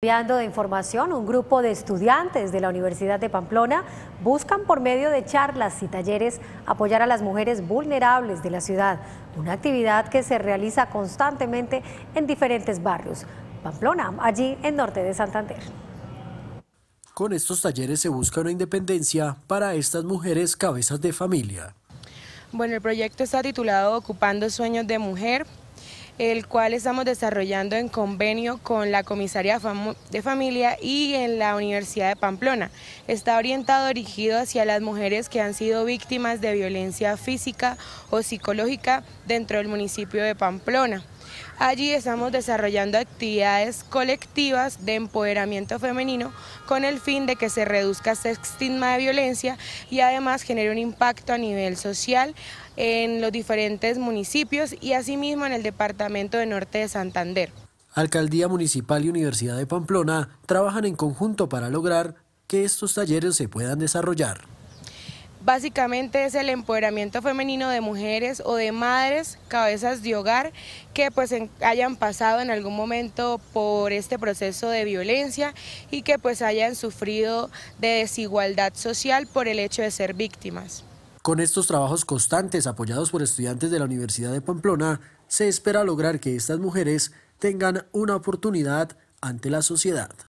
Cambiando de información, un grupo de estudiantes de la Universidad de Pamplona buscan por medio de charlas y talleres apoyar a las mujeres vulnerables de la ciudad, una actividad que se realiza constantemente en diferentes barrios. Pamplona, allí en norte de Santander. Con estos talleres se busca una independencia para estas mujeres cabezas de familia. Bueno, el proyecto está titulado Ocupando Sueños de Mujer, el cual estamos desarrollando en convenio con la Comisaría de Familia y en la Universidad de Pamplona. Está orientado, dirigido hacia las mujeres que han sido víctimas de violencia física o psicológica dentro del municipio de Pamplona. Allí estamos desarrollando actividades colectivas de empoderamiento femenino con el fin de que se reduzca este estigma de violencia y además genere un impacto a nivel social en los diferentes municipios y asimismo en el departamento de Norte de Santander. Alcaldía Municipal y Universidad de Pamplona trabajan en conjunto para lograr que estos talleres se puedan desarrollar básicamente es el empoderamiento femenino de mujeres o de madres, cabezas de hogar, que pues hayan pasado en algún momento por este proceso de violencia y que pues hayan sufrido de desigualdad social por el hecho de ser víctimas. Con estos trabajos constantes apoyados por estudiantes de la Universidad de Pamplona, se espera lograr que estas mujeres tengan una oportunidad ante la sociedad.